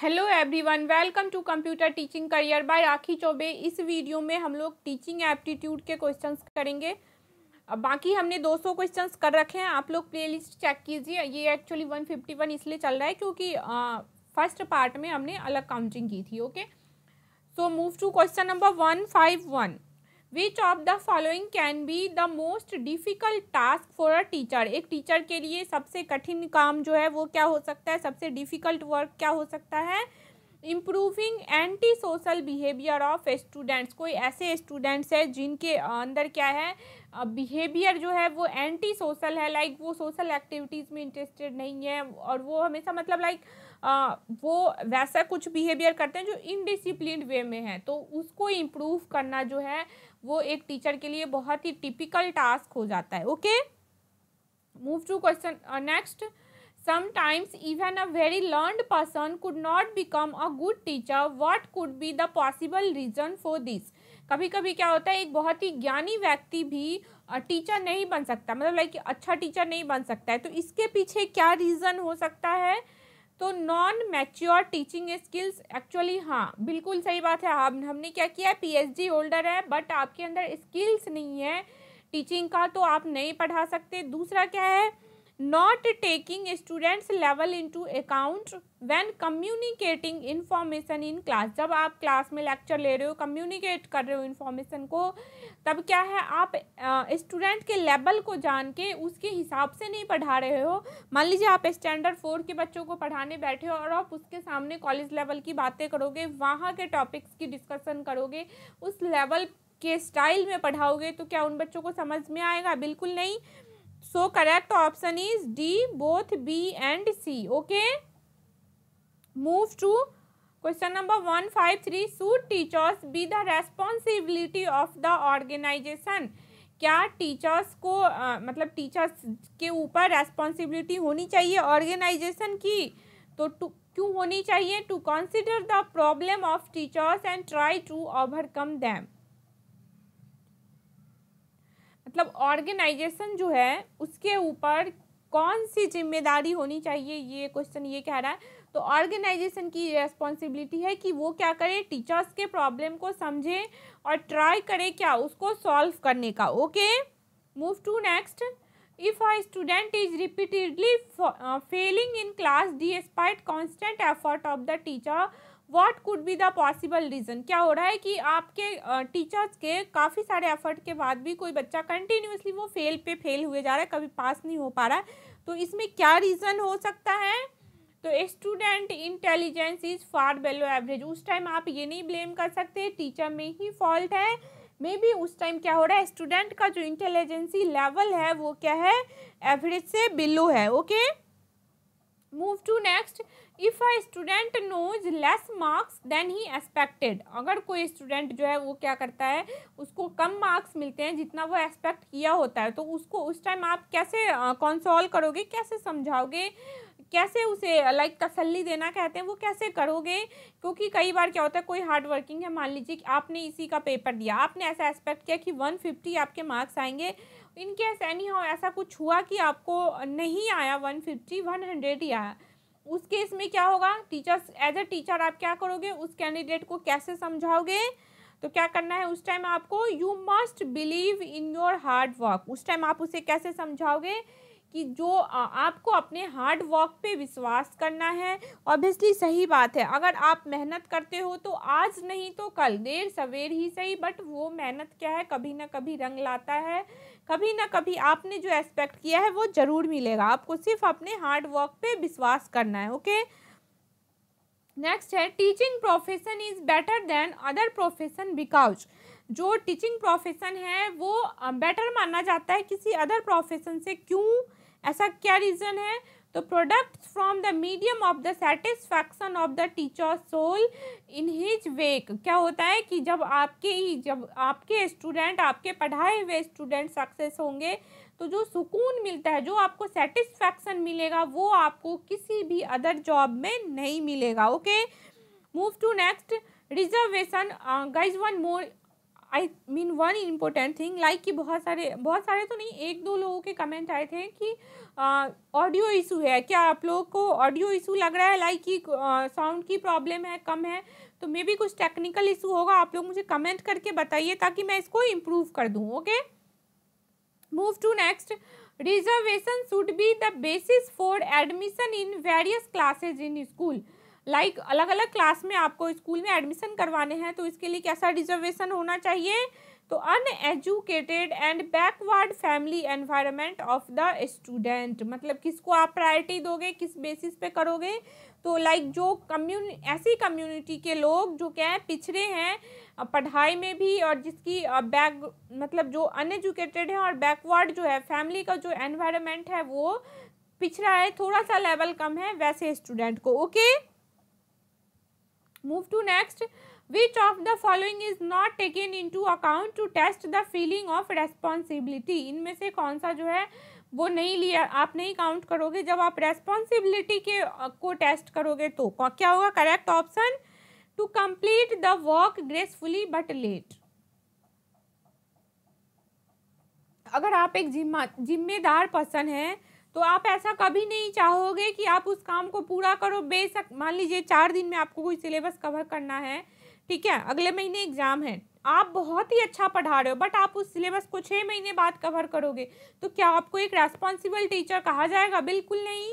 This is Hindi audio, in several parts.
Hello everyone welcome to computer teaching career by Rakhi Choubey इस वीडियो में हम लोग टीचिंग एप्टीट्यूड के क्वेश्चंस करेंगे बाकी हमने 200 क्वेश्चंस कर रखे हैं आप लोग प्लेलिस्ट चेक कीजिए ये एक्चुअली 151 इसलिए चल रहा है क्योंकि फर्स्ट पार्ट में हमने अलग काउंटिंग की थी okay so move to question number one five one which of the following can be the most difficult task for a teacher एक टीचर के लिए सबसे कठिन काम जो है वो क्या हो सकता है सबसे डिफ़िकल्ट वर्क क्या हो सकता है improving anti social behaviour of students कोई ऐसे स्टूडेंट्स हैं जिनके अंदर क्या है बिहेवियर जो है वो एंटी सोशल है लाइक like वो सोशल एक्टिविटीज़ में इंटरेस्टेड नहीं है और वो हमेशा मतलब लाइक like, वो वैसा कुछ बिहेवियर करते हैं जो इनडिसिप्लिन वे में है तो उसको इम्प्रूव करना जो है वो एक टीचर के लिए बहुत ही टिपिकल टास्क हो जाता है okay move to question next sometimes even a very learn person could not become a good teacher what could be the possible reason for this कभी कभी क्या होता है एक बहुत ही ज्ञानी व्यक्ति भी टीचर नहीं बन सकता मतलब लाइक अच्छा टीचर नहीं बन सकता है तो इसके पीछे क्या रीज़न हो सकता है तो non mature teaching skills actually हाँ बिल्कुल सही बात है हम हमने क्या किया है पीएचडी होल्डर है बट आपके अंदर स्किल्स नहीं है टीचिंग का तो आप नहीं पढ़ा सकते दूसरा क्या है not taking students level into account when communicating information in class जब आप क्लास में लेक्चर ले रहे हो कम्युनिकेट कर रहे हो इन्फॉर्मेशन को तब क्या है आप स्टूडेंट के लेवल को जान के उसके हिसाब से नहीं पढ़ा रहे हो मान लीजिए आप स्टैंडर्ड फोर के बच्चों को पढ़ाने बैठे हो और आप उसके सामने कॉलेज लेवल की बातें करोगे वहाँ के टॉपिक्स की डिस्कशन करोगे उस लेवल के स्टाइल में पढ़ाओगे तो क्या उन बच्चों को समझ में आएगा बिल्कुल नहीं so correct option is D both B and C okay move to question number one five three should teachers be the responsibility of the organisation क्या टीचर्स को आ, मतलब टीचर्स के ऊपर रेस्पॉन्सिबिलिटी होनी चाहिए ऑर्गेनाइजेशन की तो टू क्यों होनी चाहिए to consider the problem of teachers and try to overcome them मतलब ऑर्गेनाइजेशन जो है उसके ऊपर कौन सी जिम्मेदारी होनी चाहिए ये क्वेश्चन ये कह रहा है तो ऑर्गेनाइजेशन की रेस्पॉन्सिबिलिटी है कि वो क्या करे टीचर्स के प्रॉब्लम को समझें और ट्राई करें क्या उसको सॉल्व करने का okay move to next if I student is repeatedly failing in class despite constant effort of the teacher what could be the possible reason क्या हो रहा है कि आपके टीचर्स uh, के काफ़ी सारे एफर्ट के बाद भी कोई बच्चा कंटिन्यूसली वो फेल पे फेल हुए जा रहा है कभी पास नहीं हो पा रहा है तो इसमें क्या रीज़न हो सकता है तो student intelligence is far below average उस टाइम आप ये नहीं ब्लेम कर सकते टीचर में ही फॉल्ट है मे बी उस टाइम क्या हो रहा है स्टूडेंट का जो इंटेलिजेंसी लेवल है वो क्या है एवरेज से बिलो है okay move to next if a student knows less marks than he expected अगर कोई स्टूडेंट जो है वो क्या करता है उसको कम मार्क्स मिलते हैं जितना वो एक्सपेक्ट किया होता है तो उसको उस टाइम आप कैसे कंसोल करोगे कैसे समझाओगे कैसे उसे लाइक तसल्ली देना कहते हैं वो कैसे करोगे क्योंकि कई बार क्या होता है कोई हार्ड वर्किंग है मान लीजिए कि आपने इसी का पेपर दिया आपने ऐसा एक्सपेक्ट किया कि वन फिफ्टी आपके मार्क्स आएंगे इनकेस एनी हाउ ऐसा कुछ हुआ कि आपको नहीं आया वन फिफ्टी वन हंड्रेड ही आया उस केस में क्या होगा टीचर्स एज अ टीचर आप क्या करोगे उस कैंडिडेट को कैसे समझाओगे तो क्या करना है उस टाइम आपको you must believe in your hard work उस टाइम आप उसे कैसे समझाओगे कि जो आपको अपने हार्ड वर्क पे विश्वास करना है ऑब्वियसली सही बात है अगर आप मेहनत करते हो तो आज नहीं तो कल देर सवेर ही सही बट वो मेहनत क्या है कभी ना कभी रंग लाता है कभी ना कभी आपने जो एक्सपेक्ट किया है वो ज़रूर मिलेगा आपको सिर्फ अपने हार्ड वर्क पे विश्वास करना है ओके नेक्स्ट है teaching profession is better than other profession because जो टीचिंग प्रोफेशन है वो बेटर माना जाता है किसी अदर प्रोफेशन से क्यों ऐसा क्या रीज़न है तो product from the medium of the satisfaction of the teacher soul in his work क्या होता है कि जब आपके ही जब आपके स्टूडेंट आपके पढ़ाए हुए स्टूडेंट सक्सेस होंगे तो जो सुकून मिलता है जो आपको सेटिस्फैक्शन मिलेगा वो आपको किसी भी अदर जॉब में नहीं मिलेगा okay move to next reservation guys one more I mean one important thing like कि बहुत सारे बहुत सारे तो नहीं एक दो लोगों के कमेंट आए थे कि ऑडियो इशू है क्या आप लोगों को ऑडियो इशू लग रहा है लाइक कि साउंड की प्रॉब्लम है कम है तो मे भी कुछ टेक्निकल इशू होगा आप लोग मुझे कमेंट करके बताइए ताकि मैं इसको इम्प्रूव कर दूँ okay move to next reservation should be the basis for admission in various classes in school like like, अलग अलग क्लास में आपको स्कूल में एडमिशन करवाने हैं तो इसके लिए कैसा रिजर्वेशन होना चाहिए तो uneducated and backward family environment of the student मतलब किसको आप प्रायोरिटी दोगे किस बेसिस पे करोगे तो लाइक like जो कम्यून ऐसी कम्युनिटी के लोग जो क्या है पिछड़े हैं पढ़ाई में भी और जिसकी बैक मतलब जो अनएजुकेटेड है और बैकवर्ड जो है फैमिली का जो एनवायरमेंट है वो पिछड़ा है थोड़ा सा लेवल कम है वैसे स्टूडेंट को okay okay? move to next which of the following is not taken into account to test the feeling of responsibility इनमें से कौन सा जो है वो नहीं लिया आप नहीं काउंट करोगे जब आप रेस्पॉन्सिबिलिटी के को टेस्ट करोगे तो क्या होगा correct option to complete the work gracefully but let अगर आप एक जिम्मा जिम्मेदार पर्सन हैं तो आप ऐसा कभी नहीं चाहोगे कि आप उस काम को पूरा करो बेशक मान लीजिए चार दिन में आपको कोई सिलेबस कवर करना है ठीक है अगले महीने एग्ज़ाम है आप बहुत ही अच्छा पढ़ा रहे हो बट आप उस सिलेबस को छः महीने बाद कवर करोगे तो क्या आपको एक रेस्पॉन्सिबल टीचर कहा जाएगा बिल्कुल नहीं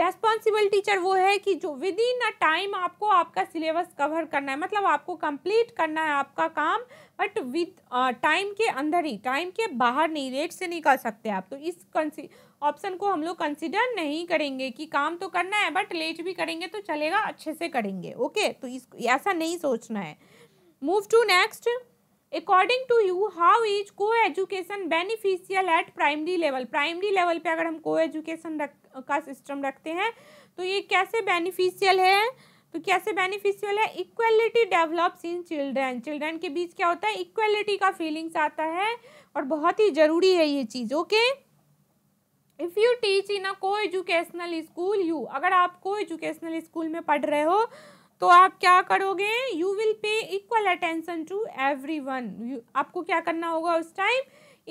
रेस्पॉन्सिबल टीचर वो है कि जो विद इन अ टाइम आपको आपका सिलेबस कवर करना है मतलब आपको कंप्लीट करना है आपका काम बट विद टाइम के अंदर ही टाइम के बाहर नहीं लेट से नहीं कर सकते आप तो इस कंसी ऑप्शन को हम लोग कंसिडर नहीं करेंगे कि काम तो करना है बट लेट भी करेंगे तो चलेगा अच्छे से करेंगे ओके तो इस ऐसा नहीं सोचना है move to next according to you how is co education beneficial at primary level primary level पे अगर हम को एजुकेशन रख का सिस्टम रखते हैं तो ये कैसे बेनिफिशियल है तो कैसे बेनिफिशियल है equality develops in children children के बीच क्या होता है इक्वलिटी का फीलिंग्स आता है और बहुत ही ज़रूरी है ये चीज़ okay okay? If you teach in a co educational school you अगर आप को एजुकेशनल स्कूल में पढ़ रहे हो तो आप क्या करोगे you will pay equal attention to everyone आपको क्या करना होगा उस टाइम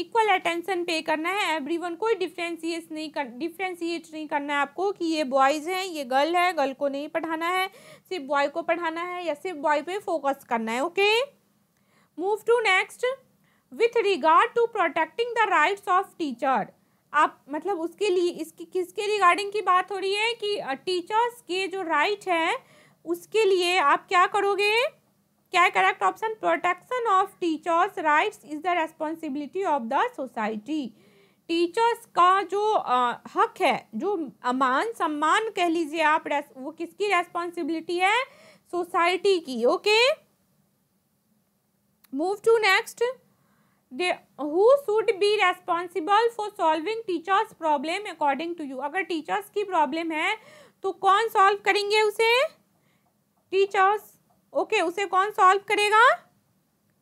इक्वल अटेंशन पे करना है एवरी वन कोई डिफ्रेंसीट नहीं कर डिफ्रेंसीट नहीं करना है आपको कि ये बॉयज़ हैं ये गर्ल है गर्ल को नहीं पढ़ाना है सिर्फ बॉय को पढ़ाना है या सिर्फ बॉय पे फोकस करना है okay move to next with regard to protecting the rights of teacher आप मतलब उसके लिए इसकी किसके रिगार्डिंग की बात हो रही है कि टीचर्स के जो राइट है उसके लिए आप क्या करोगे क्या correct option protection of teachers rights is the responsibility of the society teachers का जो आ, हक है जो मान सम्मान कह लीजिए आप वो किसकी रेस्पॉन्सिबिलिटी है सोसाइटी की okay move to next they who should be responsible for solving teachers problem according to you अगर टीचर्स की प्रॉब्लम है तो कौन सॉल्व करेंगे उसे टीचर्स ओके okay, उसे कौन सॉल्व करेगा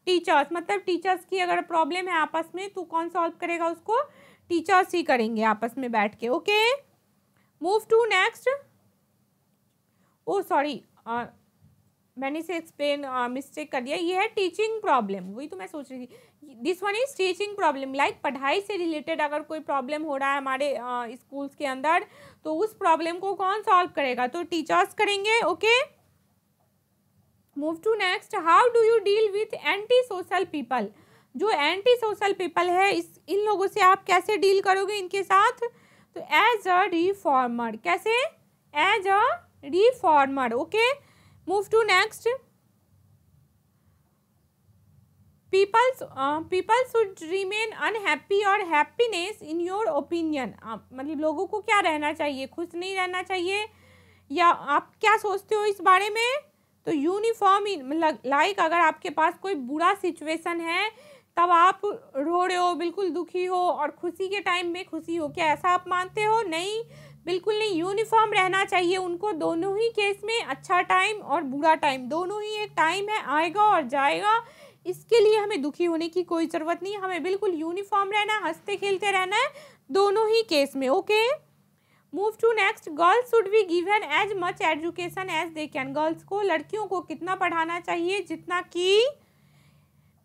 टीचर्स मतलब टीचर्स की अगर प्रॉब्लम है आपस में तो कौन सॉल्व करेगा उसको टीचर्स ही करेंगे आपस में बैठ के okay move to next oh sorry मैंने इसे एक्सप्लेन मिस्टेक uh, कर दिया ये है टीचिंग प्रॉब्लम वही तो मैं सोच रही थी this one is teaching problem like पढ़ाई से रिलेटेड अगर कोई प्रॉब्लम हो रहा है हमारे स्कूल्स uh, के अंदर तो उस प्रॉब्लम को कौन सॉल्व करेगा तो टीचर्स करेंगे okay move to next how do you deal with anti social people जो एंटी सोशल पीपल है इस इन लोगों से आप कैसे डील करोगे इनके साथ तो एज अ रिफॉर्मर कैसे as a reformer okay move to next people uh, people should remain unhappy or happiness in your opinion uh, मतलब लोगों को क्या रहना चाहिए खुश नहीं रहना चाहिए या आप क्या सोचते हो इस बारे में तो यूनिफॉर्म मतलब लाइक अगर आपके पास कोई बुरा सिचुएशन है तब आप रो रहे हो बिल्कुल दुखी हो और खुशी के टाइम में खुशी हो क्या ऐसा आप मानते हो नहीं बिल्कुल नहीं यूनिफॉर्म रहना चाहिए उनको दोनों ही केस में अच्छा टाइम और बुरा टाइम दोनों ही एक टाइम है आएगा और जाएगा इसके लिए हमें दुखी होने की कोई ज़रूरत नहीं हमें बिल्कुल यूनिफॉर्म रहना है हंसते खेलते रहना है दोनों ही केस में okay move to next girls should be given as much education as they can girls को लड़कियों को कितना पढ़ाना चाहिए जितना कि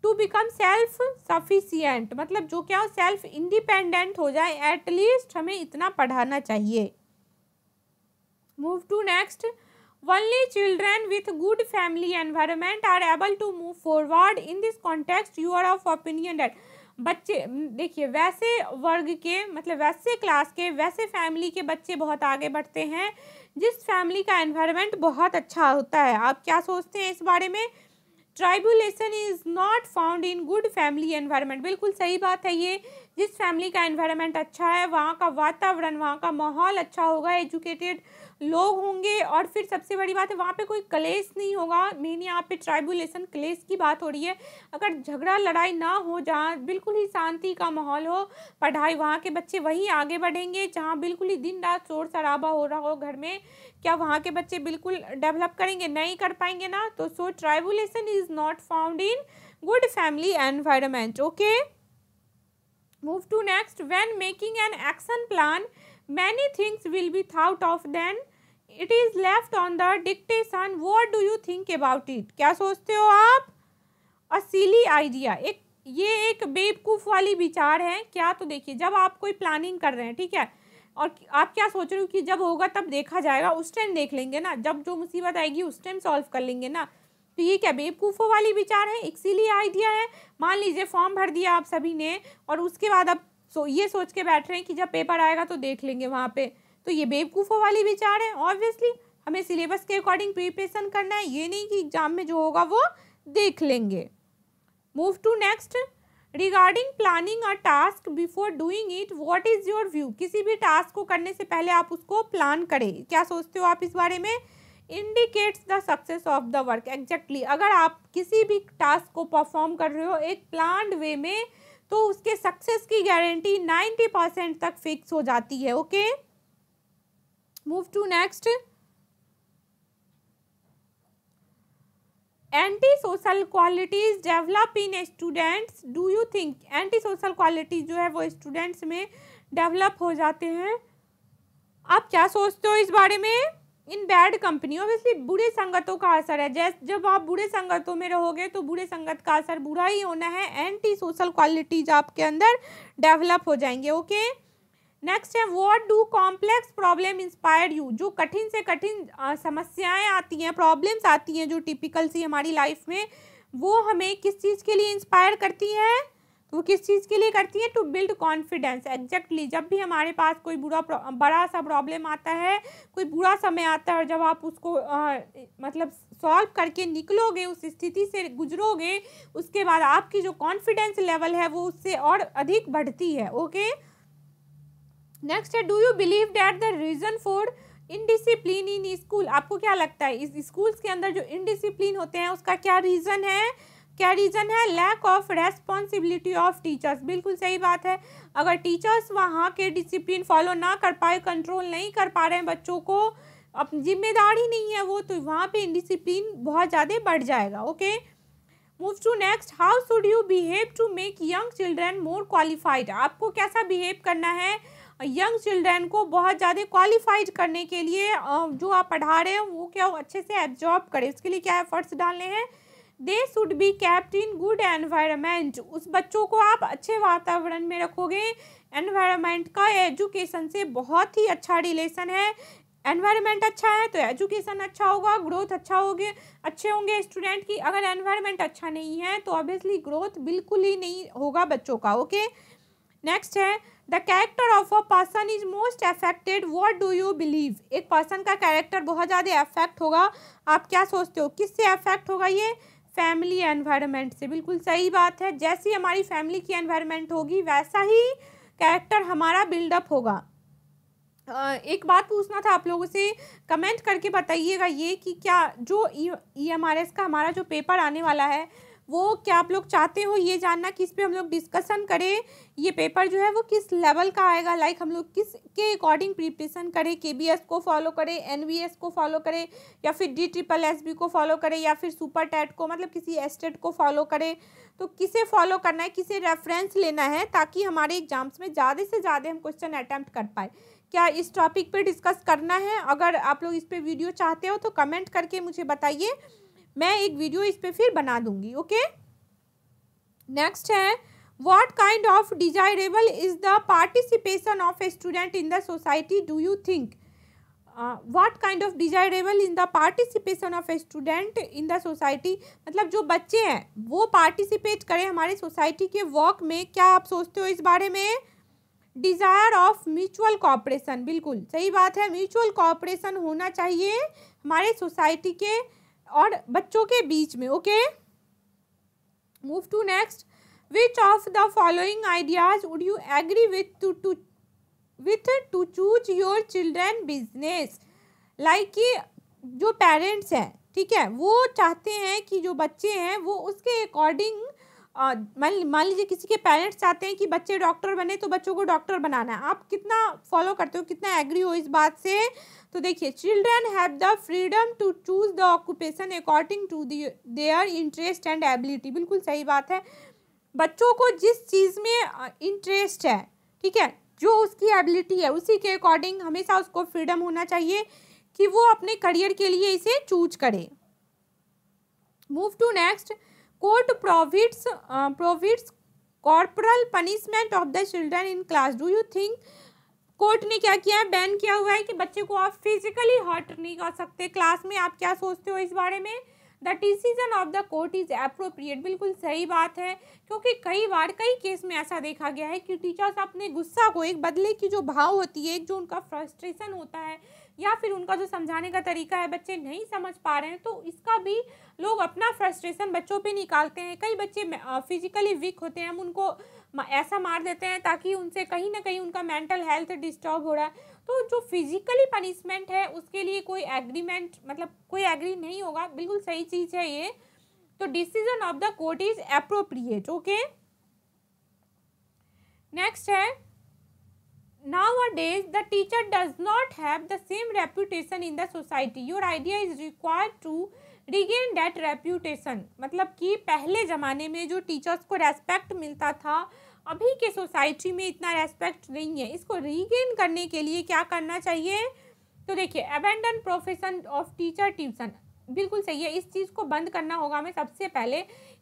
टू बिकम सेल्फ सफिशियंट मतलब जो क्या हो सेल्फ इंडिपेंडेंट हो जाए एटलीस्ट हमें इतना पढ़ाना चाहिए move to next only children with good family environment are able to move forward in this context you are of opinion that बच्चे देखिए वैसे वर्ग के मतलब वैसे क्लास के वैसे फैमिली के बच्चे बहुत आगे बढ़ते हैं जिस फैमिली का एनवायरनमेंट बहुत अच्छा होता है आप क्या सोचते हैं इस बारे में tribulation is not found in good family environment बिल्कुल सही बात है ये जिस फैमिली का एनवायरनमेंट अच्छा है वहाँ का वातावरण वहाँ का माहौल अच्छा होगा एजुकेटेड लोग होंगे और फिर सबसे बड़ी बात है वहाँ पे कोई क्लेश नहीं होगा मेन यहाँ पे ट्राइबुलेशन क्लेश की बात हो रही है अगर झगड़ा लड़ाई ना हो जहाँ बिल्कुल ही शांति का माहौल हो पढ़ाई वहाँ के बच्चे वहीं आगे बढ़ेंगे जहाँ बिल्कुल ही दिन रात शोर शराबा हो रहा हो घर में क्या वहाँ के बच्चे बिल्कुल डेवलप करेंगे नहीं कर पाएंगे ना तो so tribulation is not found in good family environment okay move to next when making an action plan many things will be thought of then it is left on the dictation what do you think about it क्या सोचते हो आप अ सीली आइडिया एक ये एक बेवकूफ़ वाली विचार है क्या तो देखिए जब आप कोई प्लानिंग कर रहे हैं ठीक है और आप क्या सोच रहे हो कि जब होगा तब देखा जाएगा उस टाइम देख लेंगे ना जब जो मुसीबत आएगी उस टाइम सॉल्व कर लेंगे ना तो ये क्या बेवकूफ़ों वाली विचार है एक सीली आइडिया है मान लीजिए फॉर्म भर दिया आप सभी ने और उसके बाद अब सो ये सोच के बैठ रहे हैं कि जब पेपर आएगा तो देख लेंगे वहाँ पे तो ये बेवकूफ़ों वाले विचार है ऑब्वियसली हमें सिलेबस के अकॉर्डिंग प्रिपरेशन करना है ये नहीं कि एग्जाम में जो होगा वो देख लेंगे move to next regarding planning a task before doing it what is your view किसी भी टास्क को करने से पहले आप उसको प्लान करें क्या सोचते हो आप इस बारे में indicates the success of the work exactly अगर आप किसी भी टास्क को परफॉर्म कर रहे हो एक प्लान वे में तो उसके सक्सेस की गारंटी 90 परसेंट तक फिक्स हो जाती है okay move to next anti social qualities develop in students do you think anti social quality जो है वो स्टूडेंट्स में डेवलप हो जाते हैं आप क्या सोचते हो इस बारे में इन बैड कंपनी ऑब्वियसली बुरे संगतों का असर है जैसे जब आप बुरे संगतों में रहोगे तो बुरे संगत का असर बुरा ही होना है एंटी सोशल क्वालिटीज आपके अंदर डेवलप हो जाएंगे ओके नेक्स्ट है what do complex problem inspire you जो कठिन से कठिन समस्याएं आती हैं प्रॉब्लम्स आती हैं जो टिपिकल सी हमारी लाइफ में वो हमें किस चीज़ के लिए इंस्पायर करती हैं तो वो किस चीज़ के लिए करती है टू बिल्ड कॉन्फिडेंस एग्जैक्टली जब भी हमारे पास कोई बुरा बड़ा सा प्रॉब्लम आता है कोई बुरा समय आता है और जब आप उसको आ, मतलब सॉल्व करके निकलोगे उस स्थिति से गुजरोगे उसके बाद आपकी जो कॉन्फिडेंस लेवल है वो उससे और अधिक बढ़ती है ओके नेक्स्ट है do you believe that the reason for indiscipline in school आपको क्या लगता है इस स्कूल्स के अंदर जो इनडिसिप्लिन होते हैं उसका क्या रीज़न है क्या रीज़न है lack of responsibility of teachers बिल्कुल सही बात है अगर टीचर्स वहाँ के डिसिप्लिन फॉलो ना कर पाए कंट्रोल नहीं कर पा रहे हैं बच्चों को अब जिम्मेदारी नहीं है वो तो वहाँ पे डिसिप्लिन बहुत ज़्यादा बढ़ जाएगा okay move to next how should you behave to make young children more qualified आपको कैसा बिहेव करना है यंग चिल्ड्रेन को बहुत ज़्यादा क्वालिफाइड करने के लिए जो आप पढ़ा रहे हो वो क्या अच्छे से एब्जॉर्ब करें उसके लिए क्या एफर्ट्स डालने हैं they should be kept in good environment उस बच्चों को आप अच्छे वातावरण में रखोगे एनवायरमेंट का एजुकेशन से बहुत ही अच्छा रिलेशन है एनवायरमेंट अच्छा है तो एजुकेशन अच्छा होगा ग्रोथ अच्छा होगी अच्छे होंगे स्टूडेंट की अगर एनवायरमेंट अच्छा नहीं है तो ऑब्वियसली ग्रोथ बिल्कुल ही नहीं होगा बच्चों का ओके नेक्स्ट है the character of a person is most affected what do you believe एक पर्सन का कैरेक्टर बहुत ज़्यादा अफेक्ट होगा आप क्या सोचते हो किससे अफेक्ट होगा ये फैमिली एनवायरनमेंट से बिल्कुल सही बात है जैसी हमारी फैमिली की एनवायरनमेंट होगी वैसा ही कैरेक्टर हमारा बिल्डअप होगा एक बात पूछना था आप लोगों से कमेंट करके बताइएगा ये कि क्या जो ई एम आर एस का हमारा जो पेपर आने वाला है वो क्या आप लोग चाहते हो ये जानना किस पे हम लोग डिस्कशन करें ये पेपर जो है वो किस लेवल का आएगा लाइक हम लोग किस के अकॉर्डिंग प्रिपरेशन करें के को फॉलो करें एन को फॉलो करें या फिर डी ट्रिपल एस बी को फॉलो करें या फिर सुपर टेट को मतलब किसी एस्टेट को फॉलो करें तो किसे फॉलो करना है किसे रेफरेंस लेना है ताकि हमारे एग्जाम्स में ज़्यादा से ज़्यादा हम क्वेश्चन अटैम्प्ट कर पाए क्या इस टॉपिक पर डिस्कस करना है अगर आप लोग इस पर वीडियो चाहते हो तो कमेंट करके मुझे बताइए मैं एक वीडियो इस पर फिर बना दूंगी ओके नेक्स्ट है what kind of desirable is the participation of a student in the society do you think what kind of desirable in the participation of a student in the society मतलब जो बच्चे हैं वो पार्टिसिपेट करें हमारे सोसाइटी के वर्क में क्या आप सोचते हो इस बारे में डिज़ायर ऑफ म्यूचुअल कॉपरेशन बिल्कुल सही बात है म्यूचुअल कॉपरेशन होना चाहिए हमारे सोसाइटी के और बच्चों के बीच में okay move to next which of the following ideas would you agree with to to with to choose your children business like कि जो पेरेंट्स हैं ठीक है वो चाहते हैं कि जो बच्चे हैं वो उसके अकॉर्डिंग मान मान लीजिए किसी के पेरेंट्स चाहते हैं कि बच्चे डॉक्टर बने तो बच्चों को डॉक्टर बनाना है आप कितना फॉलो करते हो कितना एग्री हो इस बात से तो देखिए children have the freedom to choose the occupation according to their interest and ability बिल्कुल सही बात है बच्चों को जिस चीज़ में इंटरेस्ट है ठीक है जो उसकी एबिलिटी है उसी के अकॉर्डिंग हमेशा उसको फ्रीडम होना चाहिए कि वो अपने करियर के लिए इसे चूज करे move to next court provides provides corporal punishment of the children in class do you think court ने क्या किया है बैन किया हुआ है कि बच्चे को आप फिजिकली हॉट नहीं कर सकते क्लास में आप क्या सोचते हो इस बारे में the decision of the court is appropriate बिल्कुल सही बात है क्योंकि कई बार कई केस में ऐसा देखा गया है कि टीचर्स अपने गुस्सा को एक बदले की जो भाव होती है एक जो उनका फ्रस्ट्रेशन होता है या फिर उनका जो समझाने का तरीका है बच्चे नहीं समझ पा रहे हैं तो इसका भी लोग अपना फ्रस्ट्रेशन बच्चों पे निकालते हैं कई बच्चे फिजिकली वीक होते हैं हम उनको ऐसा मार देते हैं ताकि उनसे कहीं ना कहीं उनका मेंटल हेल्थ डिस्टर्ब हो रहा है तो जो फिजिकली पनिशमेंट है उसके लिए कोई एग्रीमेंट मतलब कोई एग्री नहीं होगा बिल्कुल सही चीज़ है ये तो decision of the court is appropriate okay next है days the teacher does not have the same reputation in the society your idea is required to regain that reputation मतलब कि पहले ज़माने में जो टीचर्स को रेस्पेक्ट मिलता था अभी के सोसाइटी में इतना रेस्पेक्ट नहीं है इसको रीगेन करने के लिए क्या करना चाहिए तो देखिए abandon profession of teacher tuition बिल्कुल सही है इस चीज़ को बंद करना होगा हमें सबसे पहले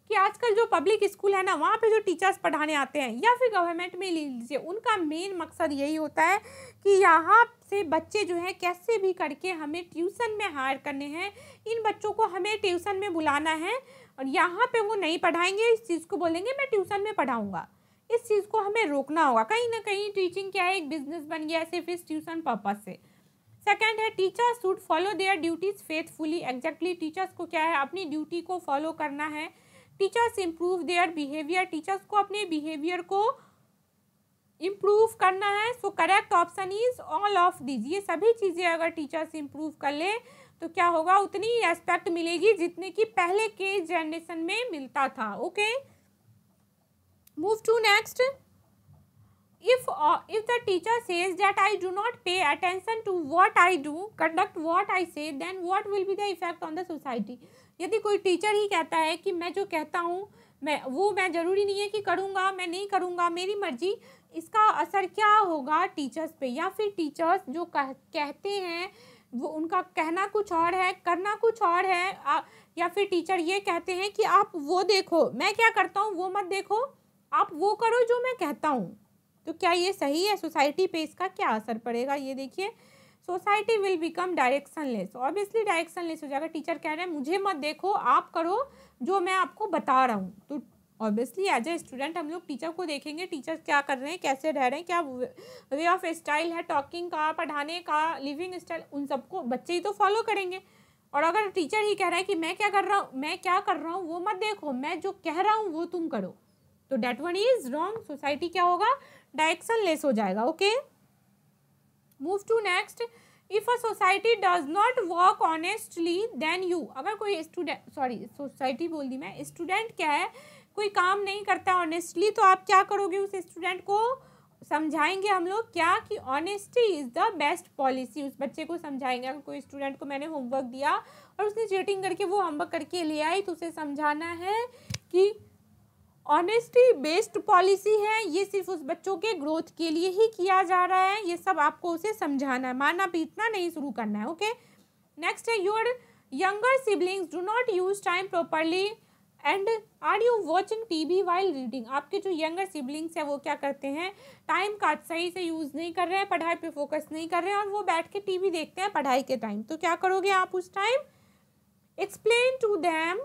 कि आजकल जो पब्लिक स्कूल है ना वहाँ पे जो टीचर्स पढ़ाने आते हैं या फिर गवर्नमेंट में ले लीजिए उनका मेन मकसद यही होता है कि यहाँ से बच्चे जो हैं कैसे भी करके हमें ट्यूशन में हायर करने हैं इन बच्चों को हमें ट्यूशन में बुलाना है और यहाँ पे वो नहीं पढ़ाएंगे इस चीज़ को बोलेंगे मैं ट्यूशन में पढ़ाऊँगा इस चीज़ को हमें रोकना होगा कहीं ना कहीं टीचिंग क्या है एक बिजनेस बन गया सिर्फ इस ट्यूशन पर्पज से सेकेंड है teachers should follow their duties faithfully exactly teachers को क्या है अपनी ड्यूटी को फॉलो करना है teachers improve their behaviour teachers को अपने बिहेवियर को इम्प्रूव करना है so correct option is all of these ये सभी चीज़ें अगर टीचर्स इम्प्रूव कर ले तो क्या होगा उतनी रेस्पेक्ट मिलेगी जितने की पहले के जनरेशन में मिलता था okay okay? move to next if uh, if the teacher says that i do not pay attention to what i do conduct what i say then what will be the effect on the society यदि कोई टीचर ही कहता है कि मैं जो कहता हूँ मैं वो मैं ज़रूरी नहीं है कि करूँगा मैं नहीं करूँगा मेरी मर्जी इसका असर क्या होगा टीचर्स पे या फिर टीचर्स जो कह, कहते हैं वो उनका कहना कुछ और है करना कुछ और है आ, या फिर टीचर ये कहते हैं कि आप वो देखो मैं क्या करता हूँ वो मत देखो आप वो करो जो मैं कहता हूँ तो क्या ये सही है सोसाइटी पे इसका क्या असर पड़ेगा ये देखिए society will become directionless obviously directionless हो जाएगा टीचर कह रहे हैं मुझे मत देखो आप करो जो मैं आपको बता रहा हूँ तो ऑब्वियसली एज ए स्टूडेंट हम लोग टीचर को देखेंगे टीचर क्या कर रहे हैं कैसे रह रहे हैं क्या वे ऑफ स्टाइल है टॉकिंग का पढ़ाने का लिविंग स्टाइल उन सबको बच्चे ही तो फॉलो करेंगे और अगर टीचर ही कह रहा है कि मैं क्या कर रहा हूँ मैं क्या कर रहा हूँ वो मत देखो मैं जो कह रहा हूँ वो तुम करो तो that one is wrong society क्या होगा डायरेक्शन लेस हो जाएगा okay move to next if a society does not work honestly then you अगर कोई स्टूडेंट सॉरी सोसाइटी बोल दी मैं स्टूडेंट क्या है कोई काम नहीं करता ऑनेस्टली तो आप क्या करोगे उस स्टूडेंट को समझाएंगे हम लोग क्या कि honesty is the best policy उस बच्चे को समझाएंगे अगर कोई स्टूडेंट को मैंने होमवर्क दिया और उसने चीटिंग करके वो होमवर्क करके ले आई तो उसे समझाना है कि ऑनेस्टी बेस्ड पॉलिसी है ये सिर्फ उस बच्चों के ग्रोथ के लिए ही किया जा रहा है ये सब आपको उसे समझाना है मारना पीटना नहीं शुरू करना है ओके नेक्स्ट है your younger siblings do not use time properly and are you watching T V while reading आपके जो यंगर सिबलिंग्स हैं वो क्या करते हैं टाइम का सही से यूज़ नहीं कर रहे हैं पढ़ाई पे फोकस नहीं कर रहे हैं और वो बैठ के टी देखते हैं पढ़ाई के टाइम तो क्या करोगे आप उस time explain to them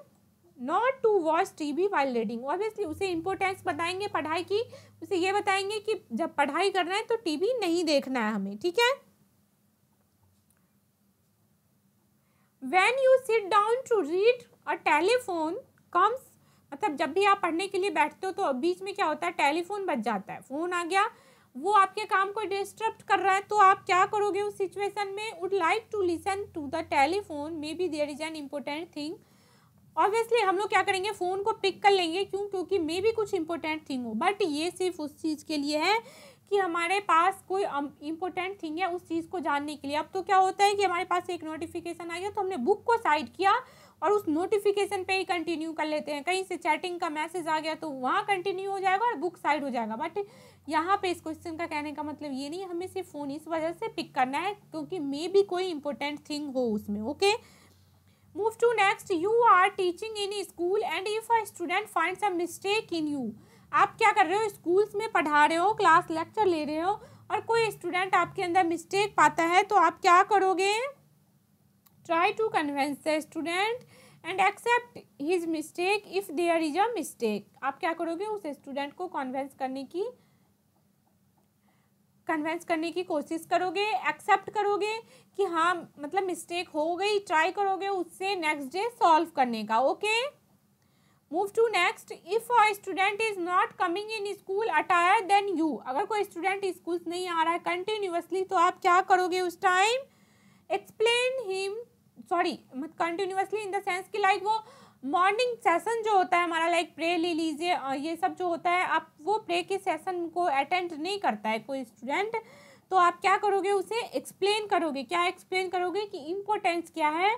not to watch T V while reading obviously उसे इम्पोर्टेंस बताएंगे पढ़ाई की उसे ये बताएंगे कि जब पढ़ाई करना है तो टी वी नहीं देखना है हमें ठीक है when you sit down to read a telephone comes मतलब जब भी आप पढ़ने के लिए बैठते हो तो बीच में क्या होता है टेलीफोन बच जाता है फ़ोन आ गया वो आपके काम को डिस्टर्ब कर रहा है तो आप क्या करोगे उस सिचुएशन में would like to listen to the telephone maybe there is an important thing obviously हम लोग क्या करेंगे फ़ोन को पिक कर लेंगे क्यों क्योंकि मे भी कुछ इंपॉर्टेंट थिंग हो बट ये सिर्फ उस चीज़ के लिए है कि हमारे पास कोई इम्पोर्टेंट um, थिंग है उस चीज़ को जानने के लिए अब तो क्या होता है कि हमारे पास एक नोटिफिकेशन आ गया तो हमने बुक को साइड किया और उस नोटिफिकेशन पे ही कंटिन्यू कर लेते हैं कहीं से चैटिंग का मैसेज आ गया तो वहाँ कंटिन्यू हो जाएगा और बुक साइड हो जाएगा बट यहाँ पे इस क्वेश्चन का कहने का मतलब ये नहीं हमें सिर्फ फ़ोन इस वजह से पिक करना है क्योंकि मे भी कोई इंपॉर्टेंट थिंग हो उसमें okay okay? move to next you are teaching in school and if a student finds a mistake in you आप क्या कर रहे हो स्कूल्स में पढ़ा रहे हो क्लास लेक्चर ले रहे हो और कोई स्टूडेंट आपके अंदर मिस्टेक पाता है तो आप क्या करोगे try to convince the student and accept his mistake if there is a mistake आप क्या करोगे उस स्टूडेंट को कन्वेंस करने की कन्वेंस करने की कोशिश करोगे एक्सेप्ट करोगे कि हाँ मतलब मिस्टेक हो गई ट्राई करोगे उससे नेक्स्ट डे सॉल्व करने का okay move to next if a student is not coming in school attire then you अगर कोई स्टूडेंट स्कूल नहीं आ रहा है कंटिन्यूसली तो आप क्या करोगे उस टाइम एक्सप्लेन हिम सॉरी मत कंटिन्यूसली इन द सेंस कि लाइक वो मॉर्निंग सेशन जो होता है हमारा लाइक प्रे ले लीजिए और ये सब जो होता है आप वो प्रे के सेशन को अटेंड नहीं करता है कोई स्टूडेंट तो आप क्या करोगे उसे एक्सप्लेन करोगे क्या एक्सप्लेन करोगे कि इम्पोर्टेंस क्या है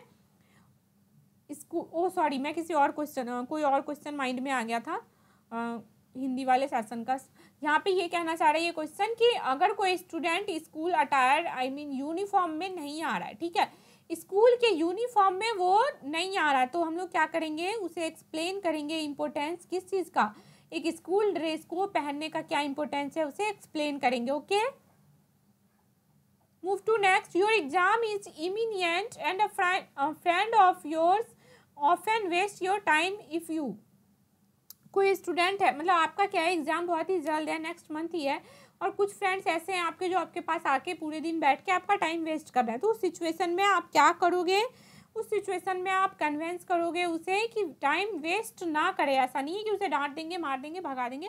इसको ओ oh, सॉरी मैं किसी और क्वेश्चन कोई और क्वेश्चन माइंड में आ गया था आ, हिंदी वाले सेशन का यहाँ पे ये कहना चाह रहा है ये क्वेश्चन कि अगर कोई student school attire I mean uniform में नहीं आ रहा है ठीक है स्कूल के यूनिफॉर्म में वो नहीं आ रहा है तो हम लोग क्या करेंगे उसे एक्सप्लेन करेंगे इम्पोर्टेंस किस चीज़ का एक स्कूल ड्रेस को पहनने का क्या इम्पोर्टेंस है उसे एक्सप्लेन करेंगे okay move to next your exam is imminent and friend of yours and waste your time if you कोई स्टूडेंट है मतलब आपका क्या है एग्ज़ाम बहुत ही जल्द है नेक्स्ट मंथ ही है और कुछ फ्रेंड्स ऐसे हैं आपके जो आपके पास आके पूरे दिन बैठ के आपका टाइम वेस्ट कर रहे हैं तो उस सिचुएशन में आप क्या करोगे उस सिचुएशन में आप कन्वेंस करोगे उसे कि टाइम वेस्ट ना करे ऐसा नहीं है कि उसे डांट देंगे मार देंगे भगा देंगे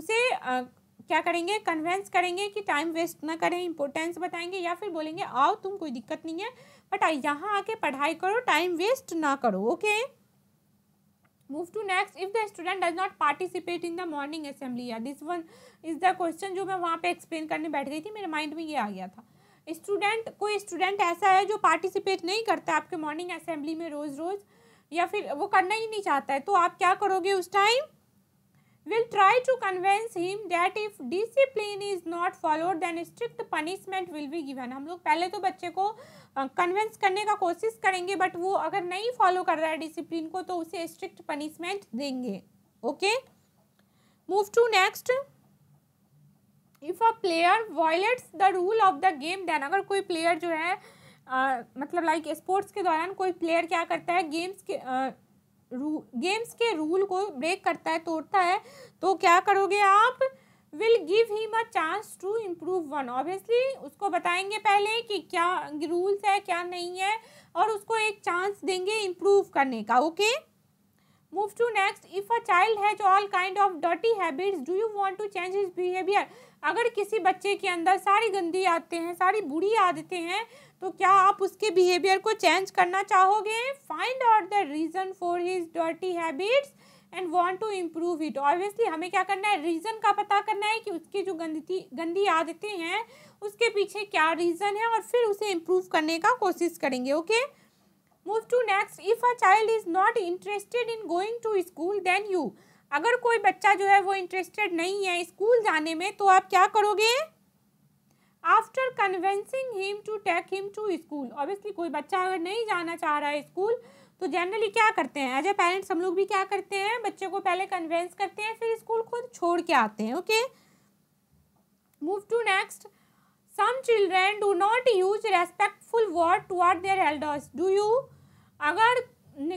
उसे आ, क्या करेंगे कन्वेंस करेंगे कि टाइम वेस्ट ना करें इंपॉर्टेंस बताएंगे या फिर बोलेंगे आओ तुम कोई दिक्कत नहीं है बट यहाँ आके पढ़ाई करो टाइम वेस्ट ना करो okay okay? Move to next if the student does not participate in the morning assembly या this one is the question जो मैं वहाँ पे एक्सप्लेन करने बैठ गई थी मेरे माइंड में ये आ गया था स्टूडेंट कोई स्टूडेंट ऐसा है जो पार्टिसिपेट नहीं करता आपके मॉर्निंग असेंबली में रोज रोज या फिर वो करना ही नहीं चाहता है तो आप क्या करोगे उस time will try to convince him that if discipline is not followed then strict punishment will be given hum log pehle to bacche ko convince करने का कोशिश करेंगे बट वो अगर नहीं फॉलो कर रहा है डिसिप्लिन को तो उसे स्ट्रिक्ट पनिशमेंट देंगे okay move to next if a player violates the rule of the game then अगर कोई प्लेयर जो है मतलब लाइक like स्पोर्ट्स के दौरान कोई प्लेयर क्या करता है गेम्स के गेम्स के रूल को ब्रेक करता है तोड़ता है तो क्या करोगे आप will give he a chance to improve one obviously उसको बताएंगे पहले कि क्या रूल्स है क्या नहीं है और उसको एक चांस देंगे इम्प्रूव करने का okay move to next if a child has all kind of dirty habits do you want to change his behaviour अगर किसी बच्चे के अंदर सारी गंदी आदतें हैं सारी बुरी आदतें हैं तो क्या आप उसके बिहेवियर को चेंज करना चाहोगे find out the reason for his dirty habits and want to improve it obviously हमें क्या करना है रीज़न का पता करना है कि उसकी जो गंदी गंदी आदतें हैं उसके पीछे क्या रीज़न है और फिर उसे इम्प्रूव करने का कोशिश करेंगे okay move to next if a child is not interested in going to school then you अगर कोई बच्चा जो है वो इंटरेस्टेड नहीं है स्कूल जाने में तो आप क्या करोगे after convincing him to take him to school obviously कोई बच्चा अगर नहीं जाना चाह रहा है स्कूल तो जनरली क्या करते हैं एज ए पेरेंट्स हम लोग भी क्या करते हैं बच्चे को पहले कन्वेंस करते हैं फिर स्कूल खुद छोड़ के आते हैं okay move to next some children do not use respectful word toward their elders do you अगर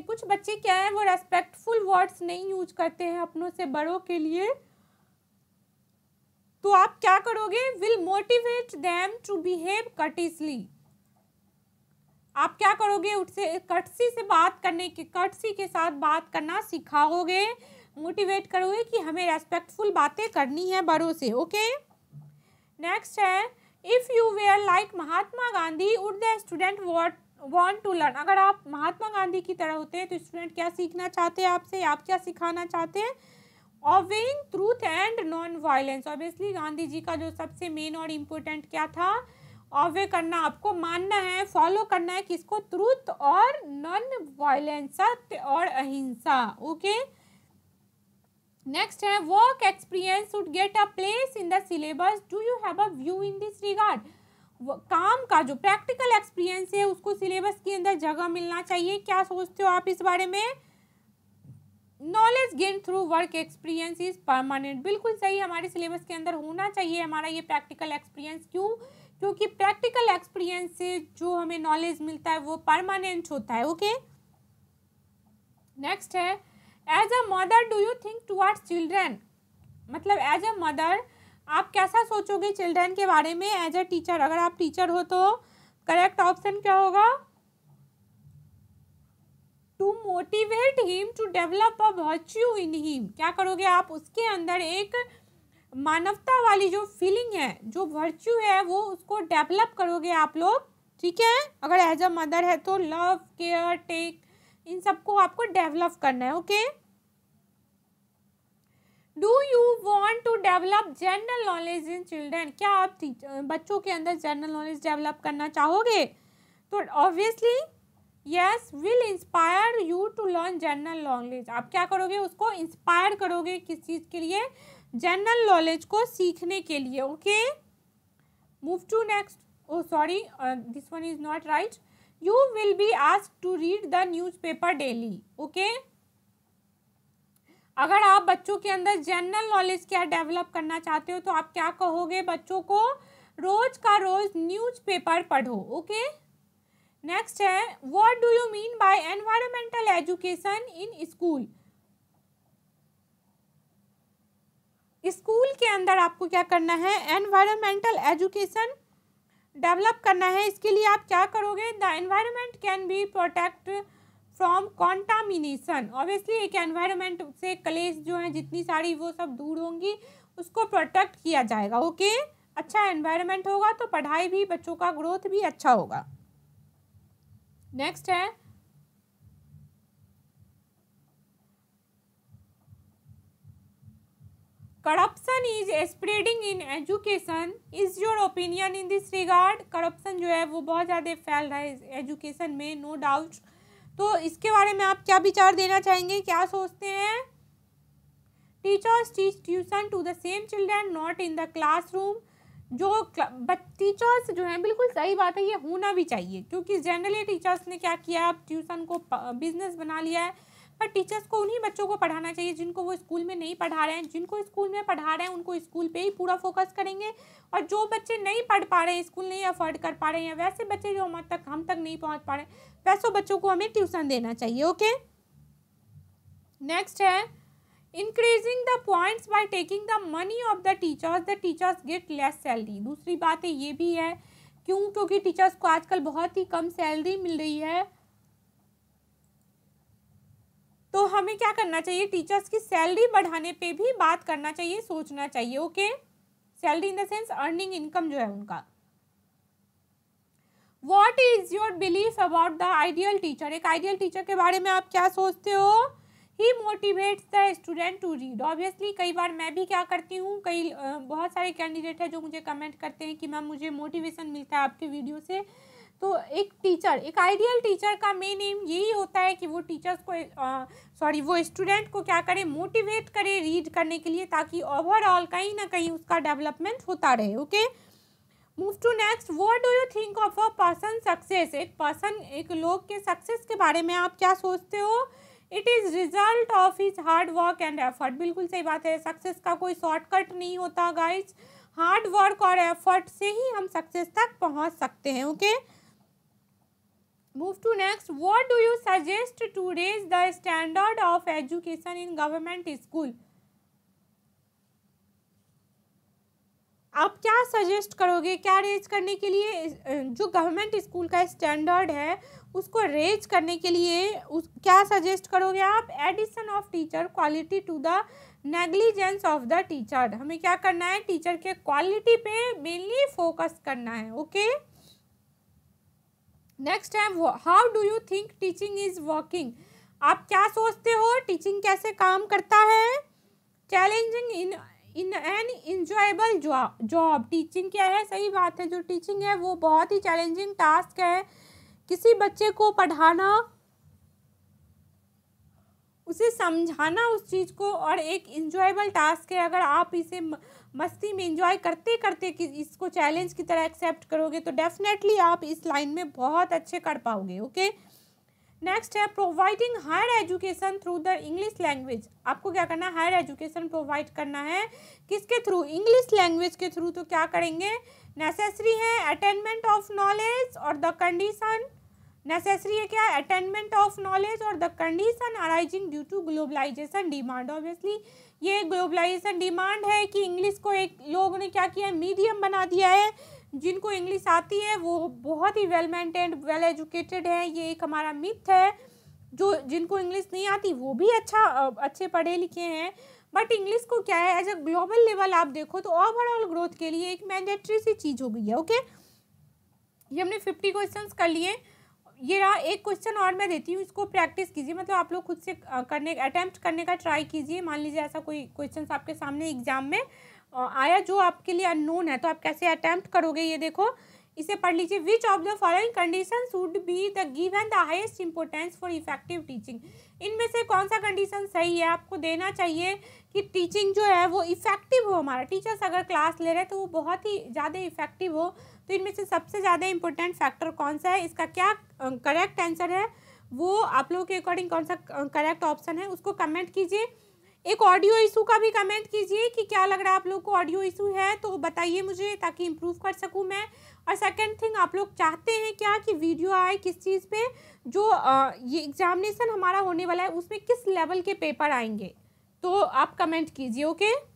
कुछ बच्चे क्या है वो रेस्पेक्टफुल वर्ड्स नहीं यूज करते हैं अपनों से बड़ों के लिए तो आप क्या करोगे will motivate them to behave courteously आप क्या करोगे उससे कटसी से बात करने के कटसी के साथ बात करना सिखाओगे मोटिवेट करोगे कि हमें रेस्पेक्टफुल बातें करनी है बड़ों से ओके नेक्स्ट है if you were like Mahatma Gandhi would the student what want to learn अगर आप महात्मा गांधी की तरह होते हैं तो स्टूडेंट क्या सीखना चाहते हैं आपसे आप क्या सिखाना चाहते हैं owing truth and nonviolence obviously Gandhi ji का जो सबसे मेन और इम्पोर्टेंट क्या था ऑवे करना आपको मानना है फॉलो करना है किसको ट्रूथ और नॉन वायलेंस सत्य और अहिंसा ओके नेक्स्ट है work experience should get a place in the syllabus do you have a view in this regard काम का जो प्रैक्टिकल एक्सपीरियंस है उसको सिलेबस के अंदर जगह मिलना चाहिए क्या सोचते हो आप इस बारे में knowledge gain through work experience is permanent बिल्कुल सही हमारे सिलेबस के अंदर होना चाहिए हमारा ये प्रैक्टिकल एक्सपीरियंस क्यों क्योंकि प्रैक्टिकल एक्सपीरियंस से जो हमें नॉलेज मिलता है वो परमानेंट होता है ओके नेक्स्ट है as a mother do you think towards children मतलब एज अ मदर आप कैसा सोचोगे चिल्ड्रेन के बारे में एज अ टीचर अगर आप टीचर हो तो करेक्ट ऑप्शन क्या होगा motivate him to develop a virtue in him क्या करोगे आप उसके अंदर एक मानवता वाली जो फीलिंग है जो वर्च्यू है वो उसको डेवलप करोगे आप लोग ठीक है अगर एज अ मदर है तो लव केयर टेक इन सबको आपको डेवलप करना है okay do you want to develop general knowledge in children क्या आप बच्चों के अंदर जनरल नॉलेज डेवलप करना चाहोगे तो obviously yes will inspire you to learn general knowledge आप क्या करोगे उसको इंस्पायर करोगे किस चीज़ के लिए जनरल नॉलेज को सीखने के लिए okay move to next oh sorry this one is not right you will be ask to read the newspaper daily okay अगर आप बच्चों के अंदर जनरल नॉलेज क्या डेवलप करना चाहते हो तो आप क्या कहोगे बच्चों को रोज का रोज न्यूज़पेपर पढ़ो ओके okay? नेक्स्ट है what do you mean by environmental education in school school के अंदर आपको क्या करना है एनवायरमेंटल एजुकेशन डेवलप करना है इसके लिए आप क्या करोगे the environment can be protect from contamination obviously एक एनवायरमेंट से कलेश जो है जितनी सारी वो सब दूर होंगी उसको प्रोटेक्ट किया जाएगा ओके okay? अच्छा एनवायरमेंट होगा तो पढ़ाई भी बच्चों का ग्रोथ भी अच्छा होगा नेक्स्ट है corruption is spreading in education is your opinion in this regard corruption जो है वो बहुत ज़्यादा फैल रहा है एजुकेशन में नो no डाउट तो इसके बारे में आप क्या विचार देना चाहेंगे क्या सोचते हैं teachers teach tuition to the same children not in the classroom जो बट टीचर्स जो हैं बिल्कुल सही बात है ये होना भी चाहिए क्योंकि जनरली टीचर्स ने क्या किया अब ट्यूशन को बिजनेस बना लिया है पर टीचर्स को उन्हीं बच्चों को पढ़ाना चाहिए जिनको वो स्कूल में नहीं पढ़ा रहे हैं जिनको स्कूल में पढ़ा रहे हैं उनको स्कूल पे ही पूरा फोकस करेंगे और जो बच्चे नहीं पढ़ पा रहे हैं स्कूल नहीं अफोर्ड कर पा रहे हैं वैसे बच्चे जो हम तक हम तक नहीं पहुँच पा रहे वैसे बच्चों को हमें ट्यूशन देना चाहिए ओके नेक्स्ट है increasing the points by taking the money of the teachers the teachers get less salary दूसरी बात है ये भी है क्यों क्योंकि टीचर्स को आजकल बहुत ही कम सैलरी मिल रही है तो हमें क्या करना चाहिए टीचर्स की सैलरी बढ़ाने पे भी बात करना चाहिए सोचना चाहिए okay salary in the sense earning income जो है उनका what is your belief about the ideal teacher एक आइडियल टीचर के बारे में आप क्या सोचते हो he motivates the student to read obviously कई बार मैं भी क्या करती हूँ कई बहुत सारे कैंडिडेट हैं जो मुझे कमेंट करते हैं कि मैम मुझे मोटिवेशन मिलता है आपके वीडियो से तो एक टीचर एक आइडियल टीचर का मेन एम यही होता है कि वो टीचर्स को सॉरी वो स्टूडेंट को क्या करे मोटिवेट करे रीड करने के लिए ताकि ओवरऑल कहीं ना कहीं उसका डेवलपमेंट होता रहे okay move to next what do you think of a person success एक पर्सन एक लोग के सक्सेस के बारे में आप क्या सोचते हो it is result of his hard work and effort बिल्कुल सही बात है सक्सेस का कोई शॉर्टकट नहीं होता गाइज हार्ड वर्क और एफर्ट से ही हम सक्सेस तक पहुंच सकते हैं okay move to next what do you suggest to raise the standard of education in government school आप क्या सजेस्ट करोगे क्या रेज करने के लिए जो गवर्नमेंट स्कूल का स्टैंडर्ड है उसको रेज करने के लिए उस क्या सजेस्ट करोगे आप addition of teacher quality to the negligence of the teacher हमें क्या करना है टीचर के क्वालिटी पे मेनली फोकस करना है ओके नेक्स्ट है how do you think teaching is working आप क्या सोचते हो टीचिंग कैसे काम करता है challenging in in an enjoyable job teaching क्या है सही बात है जो टीचिंग है वो बहुत ही चैलेंजिंग टास्क है किसी बच्चे को पढ़ाना उसे समझाना उस चीज़ को और एक इंजॉयबल टास्क है अगर आप इसे मस्ती में इंजॉय करते करते कि इसको चैलेंज की तरह एक्सेप्ट करोगे तो डेफिनेटली आप इस लाइन में बहुत अच्छे कर पाओगे ओके नेक्स्ट है providing higher education through the English language आपको क्या करना है हायर एजुकेशन प्रोवाइड करना है किसके थ्रू इंग्लिश लैंग्वेज के थ्रू तो क्या करेंगे नेसेसरी है अटेनमेंट ऑफ नॉलेज और द कंडीशन नेसेसरी है क्या अटेनमेंट ऑफ नॉलेज और the condition arising due to globalization demand obviously ये ग्लोबलाइजेशन डिमांड है कि इंग्लिश को एक लोगों ने क्या किया है मीडियम बना दिया है जिनको इंग्लिश आती है वो बहुत ही वेल मेंटेन्ड वेल एजुकेटेड है ये एक हमारा मिथ है जो जिनको इंग्लिश नहीं आती वो भी अच्छा अच्छे पढ़े लिखे हैं बट इंग्लिश को क्या है एज अ ग्लोबल लेवल आप देखो तो ओवरऑल ग्रोथ के लिए एक मैंडेटरी सी चीज़ हो गई है ओके ये हमने फिफ्टी क्वेश्चन कर लिए ये रहा एक क्वेश्चन और मैं देती हूँ इसको प्रैक्टिस कीजिए मतलब आप लोग खुद से करने अटैम्प्ट करने का ट्राई कीजिए मान लीजिए ऐसा कोई क्वेश्चन आपके सामने एग्जाम में आया जो आपके लिए अननोन है तो आप कैसे अटैम्प्ट करोगे ये देखो इसे पढ़ लीजिए which of the following condition should be the given the highest importance for effective teaching इनमें से कौन सा कंडीशन सही है आपको देना चाहिए कि टीचिंग जो है वो इफ़ेक्टिव हो हमारा टीचर्स अगर क्लास ले रहे हैं तो वो बहुत ही ज़्यादा इफ़ेक्टिव हो तो इनमें से सबसे ज़्यादा इम्पोर्टेंट फैक्टर कौन सा है इसका क्या करेक्ट आंसर है वो आप लोगों के अकॉर्डिंग कौन सा करेक्ट ऑप्शन है उसको कमेंट कीजिए एक ऑडियो इशू का भी कमेंट कीजिए कि क्या लग रहा है आप लोग को ऑडियो इशू है तो बताइए मुझे ताकि इम्प्रूव कर सकूँ मैं और सेकंड थिंग आप लोग चाहते हैं क्या कि वीडियो आए किस चीज़ पे जो आ, ये एग्जामिनेशन हमारा होने वाला है उसमें किस लेवल के पेपर आएंगे तो आप कमेंट कीजिए ओके okay?